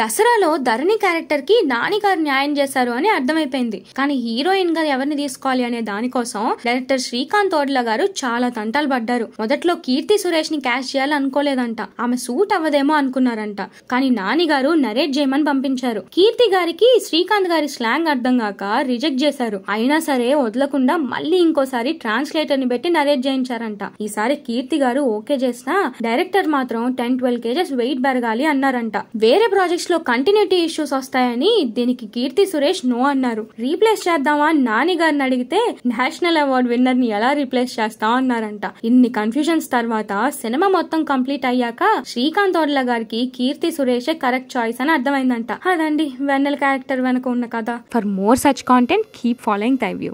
దసరాలో ధరణి character కి నాని గారు న్యాయం చేశారు అని అర్థమైపోయింది కానీ హీరోయిన్ గా ఎవరిని తీసుకోవాలి అనే దానికోసం డైరెక్టర్ శ్రీకాంత్ ఓడ్ల గారు చాలా తంటాలు పడ్డారు మొదట్లో కీర్తి సురేష్ ని క్యాష్ చేయాలనుకోలేదంట ఆమె సూట్ అవ్వదేమో అనుకున్నారంట కానీ నాని గారు నరేట్ చేయమని పంపించారు కీర్తి గారికి శ్రీకాంత్ గారి స్లాంగ్ అర్థం కాక రిజెక్ట్ చేశారు అయినా సరే వదలకుండా మళ్ళీ ఇంకోసారి ట్రాన్స్లేటర్ ని పెట్టి నరేట్ చేయించారంట ఈసారి కీర్తి గారు ఓకే చేసినా డైరెక్టర్ మాత్రం టెన్ ట్వెల్వ్ కేజెస్ వెయిట్ పెరగాలి అన్నారంట వేరే ప్రాజెక్ట్ లో కంటిన్యూటీ ఇష్యూస్ వస్తాయని దీనికి కీర్తి సురేష్ నో అన్నారు రీప్లేస్ చేద్దామా నాని గారిని అడిగితే నేషనల్ అవార్డు విన్నర్ ని ఎలా రీప్లేస్ చేస్తాం అన్నారంట ఇన్ని కన్ఫ్యూజన్స్ తర్వాత సినిమా మొత్తం కంప్లీట్ అయ్యాక శ్రీకాంత్ ఓర్ల గారికి కీర్తి సురేష్ కరెక్ట్ చాయిస్ అని అర్థమైందంట అదండి వెన్నెల క్యారెక్టర్ వెనక ఉన్న కథ for more such content keep following the view